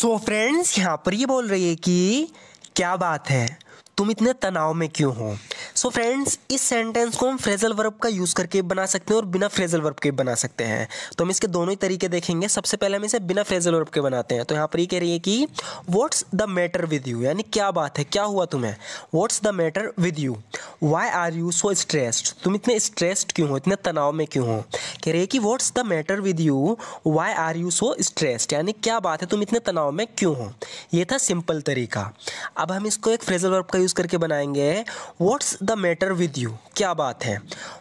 so friends यहाँ पर ये बोल रही है कि क्या बात है तुम इतने तनाव में क्यों हो सो so फ्रेंड्स इस सेंटेंस को हम फ्रेजल वर्ब का यूज़ करके बना सकते हैं और बिना फ्रेजल वर्ब के बना सकते हैं तो हम इसके दोनों ही तरीके देखेंगे सबसे पहले हम इसे बिना फ्रेजल वर्ब के बनाते हैं तो यहाँ पर ये कह रही है कि what's the matter with you यानी क्या बात है क्या हुआ तुम्हें what's the matter with you why are you so stressed तुम इतने स्ट्रेस्ड क्यों हो इतने तनाव में क्यों हो कह रही है कि what's the matter with you why are you so stressed यानी क्या बात है तुम इतने तनाव में क्यों हो ये था सिंपल तरीका अब हम इसको एक फ्रेजल वर्ब का यूज़ करके बनाएंगे what's the matter with you क्या बात है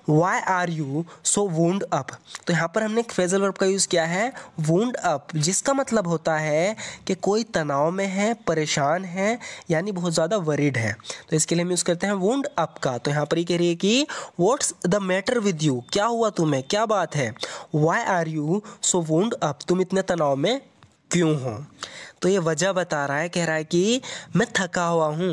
why are you so wound up तो यहाँ पर हमने एक फेजल वर्ब का यूज़ किया है वूंड अप जिसका मतलब होता है कि कोई तनाव में है परेशान है यानी बहुत ज़्यादा वरीड है तो इसके लिए हम यूज़ करते हैं वूंड अप का तो यहाँ पर ये कह रही है कि what's the matter with you क्या हुआ तुम्हें क्या बात है why are you so wound up तुम इतने तनाव में क्यों हो तो ये वजह बता रहा है कह रहा है कि मैं थका हुआ हूँ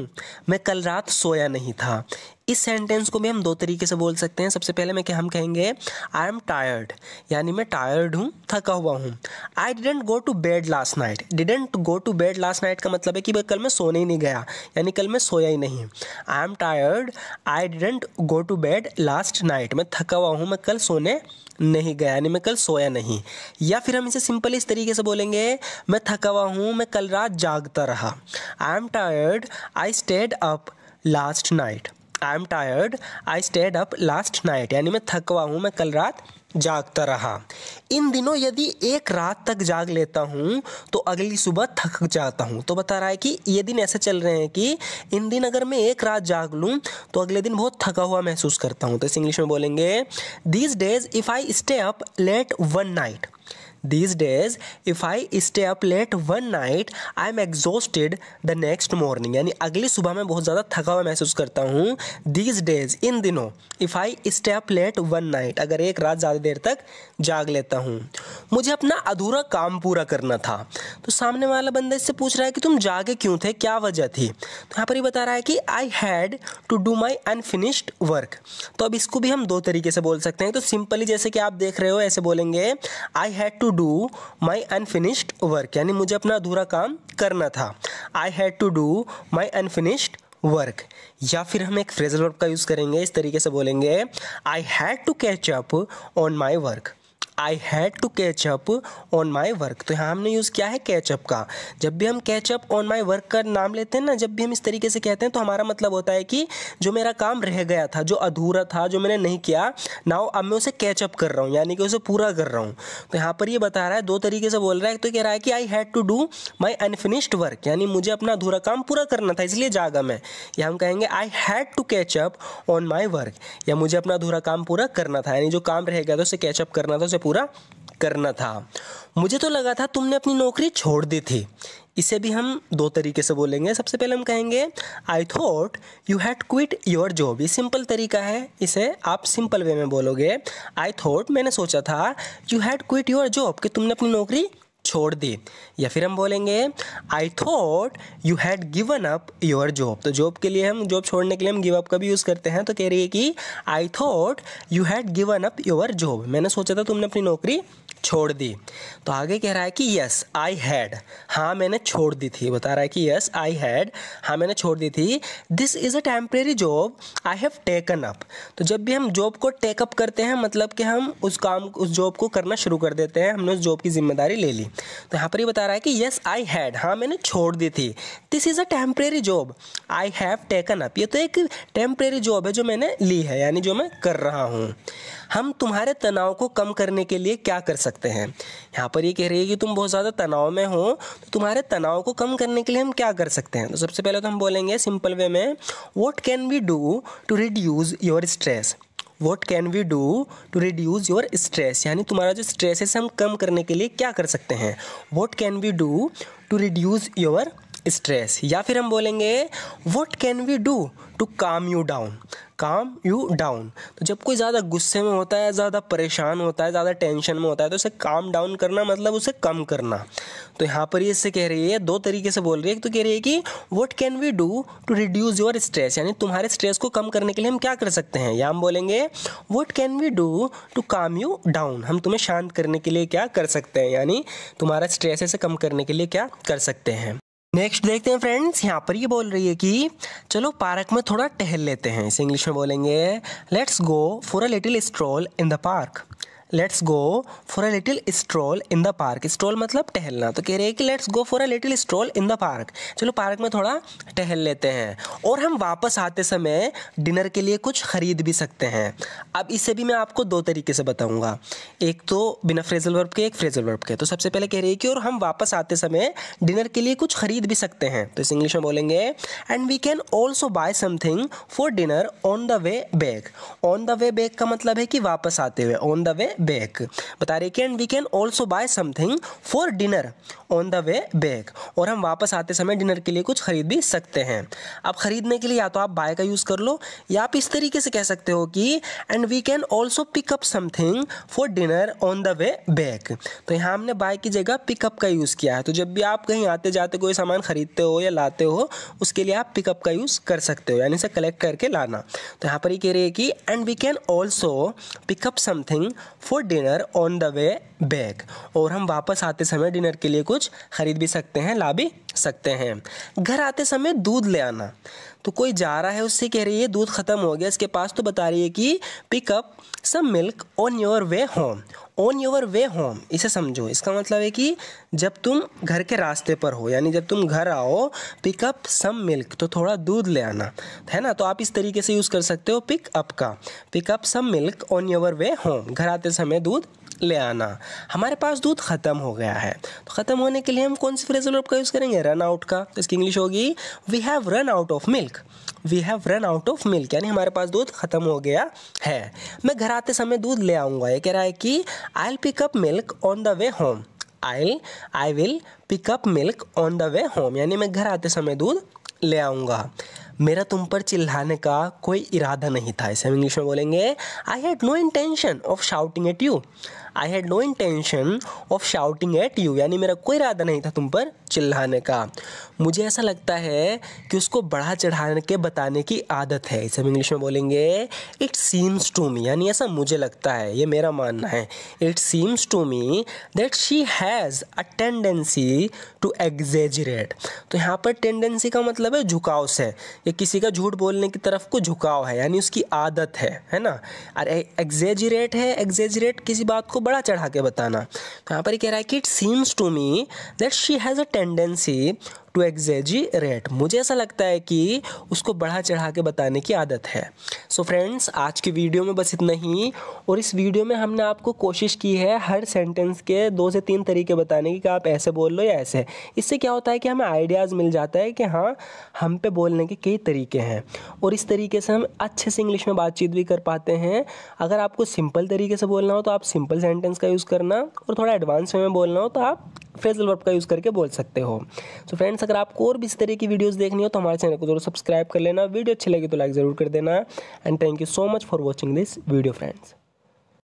मैं कल रात सोया नहीं था इस सेंटेंस को भी हम दो तरीके से बोल सकते हैं सबसे पहले मैं क्या हम कहेंगे आई एम टायर्ड यानी मैं टायर्ड हूँ थका हुआ हूँ I didn't go to bed last night didn't go to bed last night का मतलब है कि कल मैं सोने ही नहीं गया यानी कल मैं सोया ही नहीं I am tired I didn't go to bed last night मैं थका हुआ हूँ मैं कल सोने नहीं गया यानी मैं कल सोया नहीं या फिर हम इसे सिंपल इस तरीके से बोलेंगे मैं थका हुआ हूँ हूँ मैं कल रात जागता रहा I am tired I stayed up last night I am tired I stayed up last night यानी मैं थकवा हूँ मैं कल रात जागता रहा इन दिनों यदि एक रात तक जाग लेता हूँ तो अगली सुबह थक जाता हूँ तो बता रहा है कि ये दिन ऐसे चल रहे हैं कि इन दिन अगर मैं एक रात जाग लूँ तो अगले दिन बहुत थका हुआ महसूस करता हूँ तो इस इंग्लिश में बोलेंगे these days if I stay up late one night these days if I stay up late one night I am exhausted the next morning यानी अगली सुबह मैं बहुत ज़्यादा थका हुआ महसूस करता हूँ दीज डेज इन दिनों if I stay up late one night अगर एक रात ज़्यादा देर तक जाग लेता हूँ मुझे अपना अधूरा काम पूरा करना था तो सामने वाला बंदा इससे पूछ रहा है कि तुम जागे क्यों थे क्या वजह थी तो यहाँ पर ये बता रहा है कि I had to do my unfinished work तो अब इसको भी हम दो तरीके से बोल सकते हैं तो सिंपली जैसे कि आप देख रहे हो ऐसे बोलेंगे I had to do my unfinished work यानी मुझे अपना अधूरा काम करना था I had to do my unfinished work या फिर हम एक फ्रेजल वर्क का यूज़ करेंगे इस तरीके से बोलेंगे I had to catch up on my work I had to catch up on my work तो यहाँ हमने यूज़ किया है कैचअप का जब भी हम कैचअप ऑन माई वर्क का नाम लेते हैं ना जब भी हम इस तरीके से कहते हैं तो हमारा मतलब होता है कि जो मेरा काम रह गया था जो अधूरा था जो मैंने नहीं किया नाउ अब मैं उसे कैचअप कर रहा हूँ यानी कि उसे पूरा कर रहा हूँ तो यहाँ पर ये बता रहा है दो तरीके से बोल रहा है तो कह रहा है कि I had to do my unfinished work यानी मुझे अपना अधूरा काम पूरा करना था इसलिए जागा मैं या हम कहेंगे I had to catch up on my work या मुझे अपना अधूरा काम पूरा करना था यानी जो काम रह गया था उसे कैचअप करना था उसे पूरा करना था मुझे तो लगा था तुमने अपनी नौकरी छोड़ दी थी इसे भी हम दो तरीके से बोलेंगे सबसे पहले हम कहेंगे I thought you had quit your job ये सिंपल तरीका है इसे आप सिंपल वे में बोलोगे आई थॉट मैंने सोचा था you had quit your job कि तुमने अपनी नौकरी छोड़ दी या फिर हम बोलेंगे I thought you had given up your job तो जॉब के लिए हम जॉब छोड़ने के लिए हम गिव अप का भी यूज़ करते हैं तो कह रही है कि I thought you had given up your job मैंने सोचा था तुमने अपनी नौकरी छोड़ दी तो आगे कह रहा है कि यस आई हैड हाँ मैंने छोड़ दी थी बता रहा है कि यस आई हैड हाँ मैंने छोड़ दी थी this is a temporary job I have taken up तो जब भी हम जॉब को टेकअप करते हैं मतलब कि हम उस काम उस जॉब को करना शुरू कर देते हैं हमने उस जॉब की जिम्मेदारी ले ली तो यहाँ पर ये बता रहा है कि येस आई हैड हाँ मैंने छोड़ दी थी this is a temporary job I have taken up ये तो एक टेम्प्रेरी जॉब है जो मैंने ली है यानी जो मैं कर रहा हूँ हम तुम्हारे तनाव को कम करने के लिए क्या कर सकते हैं यहाँ पर ये कह रही है कि तुम बहुत ज़्यादा तनाव में हो तो तुम्हारे तनाव को कम करने के लिए हम क्या कर सकते हैं तो सबसे पहले तो हम बोलेंगे सिंपल वे में what can we do to reduce your stress what can we do to reduce your stress यानी तुम्हारा जो स्ट्रेस है हम कम करने के लिए क्या कर सकते हैं what can we do to reduce your stress या फिर हम बोलेंगे what can we do to calm you down calm you down तो जब कोई ज़्यादा गुस्से में होता है ज़्यादा परेशान होता है ज़्यादा टेंशन में होता है तो उसे काम डाउन करना मतलब उसे कम करना तो यहाँ पर ये इससे कह रही है दो तरीके से बोल रही है एक तो कह रही है कि what can we do to reduce your stress यानी तुम्हारे स्ट्रेस को कम करने के लिए हम क्या कर सकते हैं या हम बोलेंगे what can we do to calm you down हम तुम्हें शांत करने के लिए क्या कर सकते हैं यानी तुम्हारा स्ट्रेस ऐसे कम करने के लिए क्या कर सकते हैं नेक्स्ट देखते हैं फ्रेंड्स यहाँ पर ये बोल रही है कि चलो पार्क में थोड़ा टहल लेते हैं इसे इंग्लिश में बोलेंगे let's go for a little stroll in the park let's go for a little stroll in the park stroll मतलब टहलना तो कह रहे हैं कि let's go for a little stroll in the park चलो पार्क में थोड़ा टहल लेते हैं और हम वापस आते समय डिनर के लिए कुछ खरीद भी सकते हैं अब इसे भी मैं आपको दो तरीके से बताऊंगा एक तो बिना फ्रेजल वर्ब के एक फ्रेजल वर्ब के तो सबसे पहले कह रही है कि और हम वापस आते समय डिनर के लिए कुछ खरीद भी सकते हैं तो इस इंग्लिश में बोलेंगे and we can also buy something for dinner on the way back on the way back का मतलब है कि वापस आते हुए ऑन द वे बैक बता रहे can we can also buy something for dinner on the way back और हम वापस आते समय डिनर के लिए कुछ खरीद भी सकते हैं अब खरीदने के लिए या तो आप बाय का यूज़ कर लो या आप इस तरीके से कह सकते हो कि and we can also pick up something for dinner on the way back तो यहाँ हमने बाय की जगह पिकअप का यूज़ किया है तो जब भी आप कहीं आते जाते कोई सामान खरीदते हो या लाते हो उसके लिए आप पिकअप का यूज़ कर सकते हो यानी से कलेक्ट करके लाना तो यहाँ पर ये कह रही है कि and we can also pick up something for dinner on the way back और हम वापस आते समय डिनर के लिए कुछ ख़रीद भी सकते हैं ला भी सकते हैं घर आते समय दूध ले आना तो कोई जा रहा है उससे कह रही है दूध ख़त्म हो गया इसके पास तो बता रही है कि pick up some milk on your way home on your way home इसे समझो इसका मतलब है कि जब तुम घर के रास्ते पर हो यानी जब तुम घर आओ पिकअप सम मिल्क तो थोड़ा दूध ले आना है ना तो आप इस तरीके से यूज़ कर सकते हो पिकअप का pick up some milk on your way home घर आते समय दूध ले आना हमारे पास दूध ख़त्म हो गया है तो ख़त्म होने के लिए हम कौन सी फ्रेजल वर्ब का यूज़ करेंगे रन आउट का तो इसकी इंग्लिश होगी we have run out of milk we have run out of milk यानी हमारे पास दूध ख़त्म हो गया है मैं घर आते समय दूध ले आऊँगा ये कह रहा है कि I'll pick up milk on the way home I I will pick up milk on the way home यानी मैं घर आते समय दूध ले आऊँगा मेरा तुम पर चिल्लाने का कोई इरादा नहीं था ऐसे हम इंग्लिश में बोलेंगे I had no intention of shouting at you I had no intention of shouting at you यानी मेरा कोई इरादा नहीं था तुम पर चिल्लाने का मुझे ऐसा लगता है कि उसको बढ़ा चढ़ाने के बताने की आदत है इसे हम इंग्लिश में बोलेंगे इट सीम्स टू मी यानी ऐसा मुझे लगता है ये मेरा मानना है it seems to me that she has a tendency to exaggerate तो यहाँ पर टेंडेंसी का मतलब है झुकाव से या किसी का झूठ बोलने की तरफ को झुकाव है यानी उसकी आदत है है ना और एग्जेजरेट है एग्जेजरेट किसी बात को बड़ा चढ़ा के बताना तो यहाँ पर ये कह रहा है कि it seems to me that she has a tendency to exaggerate मुझे ऐसा लगता है कि उसको बढ़ा चढ़ा के बताने की आदत है सो so फ्रेंड्स आज की वीडियो में बस इतना ही और इस वीडियो में हमने आपको कोशिश की है हर सेंटेंस के दो से तीन तरीके बताने की कि आप ऐसे बोल लो या ऐसे इससे क्या होता है कि हमें आइडियाज़ मिल जाता है कि हाँ हम पे बोलने के कई तरीके हैं और इस तरीके से हम अच्छे से इंग्लिश में बातचीत भी कर पाते हैं अगर आपको सिंपल तरीके से बोलना हो तो आप सिंपल सेंटेंस का यूज़ करना और थोड़ा एडवांस वे में बोलना हो तो आप फेजल वर्ब का यूज़ करके बोल सकते हो सो so फ्रेंड्स अगर आपको और भी इस तरह की वीडियोस देखनी हो तो हमारे चैनल को जरूर सब्सक्राइब कर लेना वीडियो अच्छी लगी तो लाइक ज़रूर कर देना and thank you so much for watching this video friends